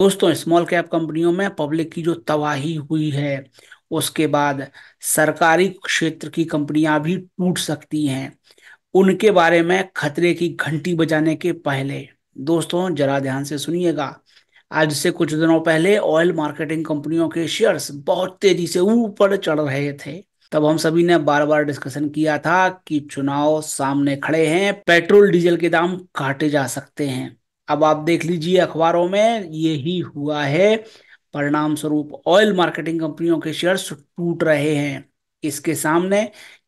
दोस्तों small cap कंपनियों में पब्लिक की जो तबाही हुई है उसके बाद सरकारी क्षेत्र की कंपनियां भी टूट सकती हैं उनके बारे में खतरे की घंटी बजाने के पहले दोस्तों जरा ध्यान से सुनिएगा आज से कुछ दिनों पहले ऑयल मार्केटिंग कंपनियों के शेयर्स बहुत तेजी से ऊपर चढ़ रहे थे तब हम सभी ने बार बार डिस्कशन किया था कि चुनाव सामने खड़े हैं पेट्रोल डीजल के दाम काटे जा सकते हैं अब आप देख लीजिए अखबारों में यही हुआ है परिणाम स्वरूप ऑयल मार्केटिंग कंपनियों के शेयर्स टूट रहे हैं इसके सामने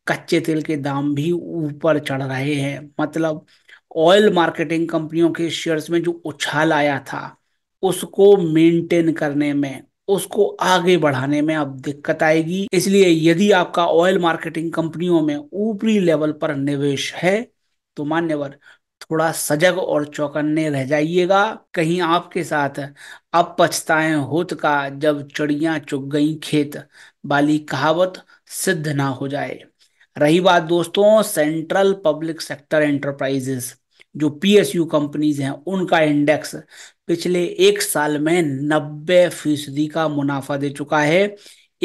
कच्चे तेल के दाम भी ऊपर चढ़ रहे हैं मतलब ऑयल मार्केटिंग कंपनियों के शेयर्स में जो उछाल आया था उसको मेंटेन करने में उसको आगे बढ़ाने में अब दिक्कत आएगी इसलिए यदि आपका ऑयल मार्केटिंग कंपनियों में ऊपरी लेवल पर निवेश है तो मान्यवर थोड़ा सजग और चौकन्ने रह जाइएगा कहीं आपके साथ अब पछताए होत का जब चिड़िया चुग गई खेत वाली कहावत सिद्ध ना हो जाए रही बात दोस्तों सेंट्रल पब्लिक सेक्टर एंटरप्राइजेस जो पीएसयू कंपनीज हैं उनका इंडेक्स पिछले एक साल में नब्बे फीसदी का मुनाफा दे चुका है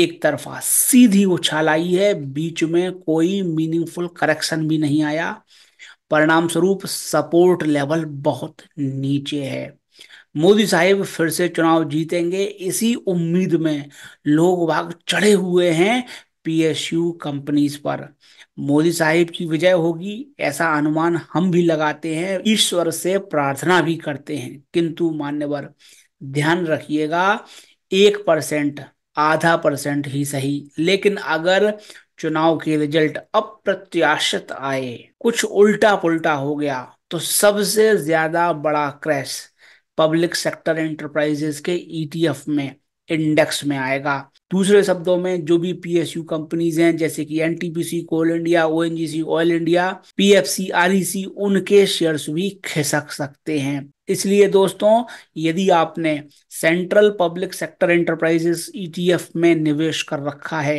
एक तरफा सीधी उछाल आई है बीच में कोई मीनिंगफुल करेक्शन भी नहीं आया परिणाम स्वरूप सपोर्ट लेवल बहुत नीचे है मोदी साहब फिर से चुनाव जीतेंगे इसी उम्मीद में लोग भाग चढ़े हुए हैं पीएसयू कंपनीज पर मोदी साहब की विजय होगी ऐसा अनुमान हम भी लगाते हैं ईश्वर से प्रार्थना भी करते हैं किंतु मान्यवर ध्यान रखिएगा एक परसेंट आधा परसेंट ही सही लेकिन अगर चुनाव के रिजल्ट अप्रत्याशित आए कुछ उल्टा पुल्टा हो गया तो सबसे ज्यादा बड़ा क्रैश पब्लिक सेक्टर एंटरप्राइजेस के ईटीएफ e में इंडेक्स में आएगा दूसरे शब्दों में जो भी पीएसयू कंपनीज हैं जैसे कि NTPC Coal India ONGC Oil India PFC REC e उनके शेयर्स भी खिसक सकते हैं इसलिए दोस्तों यदि आपने central public sector enterprises ETF e में निवेश कर रखा है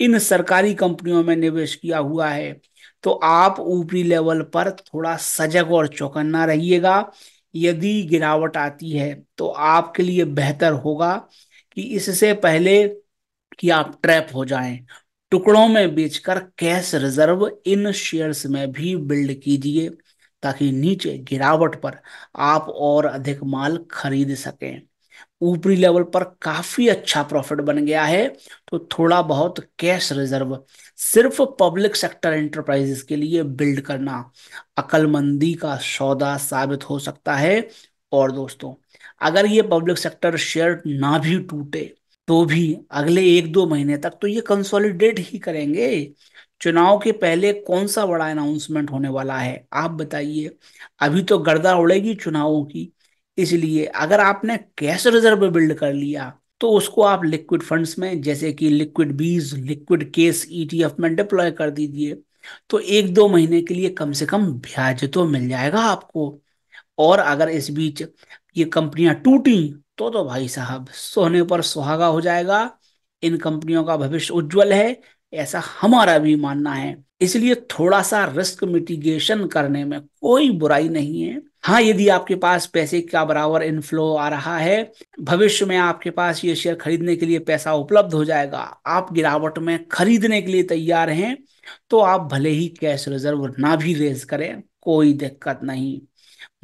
इन सरकारी कंपनियों में निवेश किया हुआ है तो आप ऊपरी लेवल पर थोड़ा सजग और चौकन्ना रहिएगा यदि गिरावट आती है तो आपके लिए बेहतर होगा कि इससे पहले कि आप ट्रैप हो जाएं टुकड़ों में बेचकर कैश रिजर्व इन शेयर्स में भी बिल्ड कीजिए ताकि नीचे गिरावट पर आप और अधिक माल खरीद सकें ऊपरी लेवल पर काफी अच्छा प्रॉफिट बन गया है तो थोड़ा बहुत कैश रिजर्व सिर्फ पब्लिक सेक्टर एंटरप्राइजेस के लिए बिल्ड करना अकलमंदी का सौदा साबित हो सकता है और दोस्तों अगर ये पब्लिक सेक्टर शेयर ना भी टूटे तो भी अगले एक दो महीने तक तो ये कंसोलिडेट ही करेंगे चुनाव के पहले कौन सा बड़ा अनाउंसमेंट होने वाला है आप बताइए अभी तो गर्दा उड़ेगी चुनावों की इसलिए अगर आपने कैश रिजर्व बिल्ड कर लिया तो उसको आप लिक्विड फंड्स में जैसे कि liquid bees liquid case ETF e में डिप्लॉय कर दीजिए तो एक दो महीने के लिए कम से कम ब्याज तो मिल जाएगा आपको और अगर इस बीच ये कंपनियां टूटी तो तो भाई साहब सोने पर सुहागा हो जाएगा इन कंपनियों का भविष्य उज्जवल है ऐसा हमारा भी मानना है इसलिए थोड़ा सा रिस्क मिटिगेशन करने में कोई बुराई नहीं है हाँ यदि आपके पास पैसे का बराबर इनफ्लो आ रहा है भविष्य में आपके पास ये शेयर खरीदने के लिए पैसा उपलब्ध हो जाएगा आप गिरावट में खरीदने के लिए तैयार हैं तो आप भले ही कैश रिजर्व ना भी रेज करें कोई दिक्कत नहीं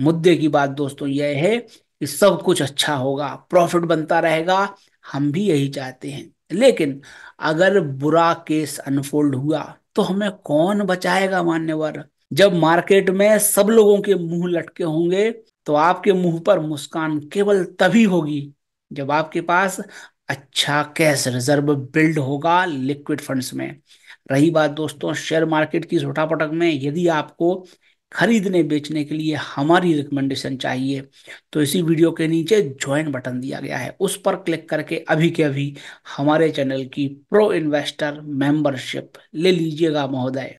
मुद्दे की बात दोस्तों यह है कि सब कुछ अच्छा होगा प्रॉफिट बनता रहेगा हम भी यही चाहते हैं लेकिन अगर बुरा केस अनफोल्ड हुआ तो हमें कौन बचाएगा मान्यवर जब मार्केट में सब लोगों के मुंह लटके होंगे तो आपके मुंह पर मुस्कान केवल तभी होगी जब आपके पास अच्छा कैश रिजर्व बिल्ड होगा लिक्विड फंड्स में रही बात दोस्तों शेयर मार्केट की झोटापटक में यदि आपको खरीदने बेचने के लिए हमारी रिकमेंडेशन चाहिए तो इसी वीडियो के नीचे ज्वाइन बटन दिया गया है उस पर क्लिक करके अभी के अभी हमारे चैनल की प्रो इन्वेस्टर मेंबरशिप ले लीजिएगा महोदय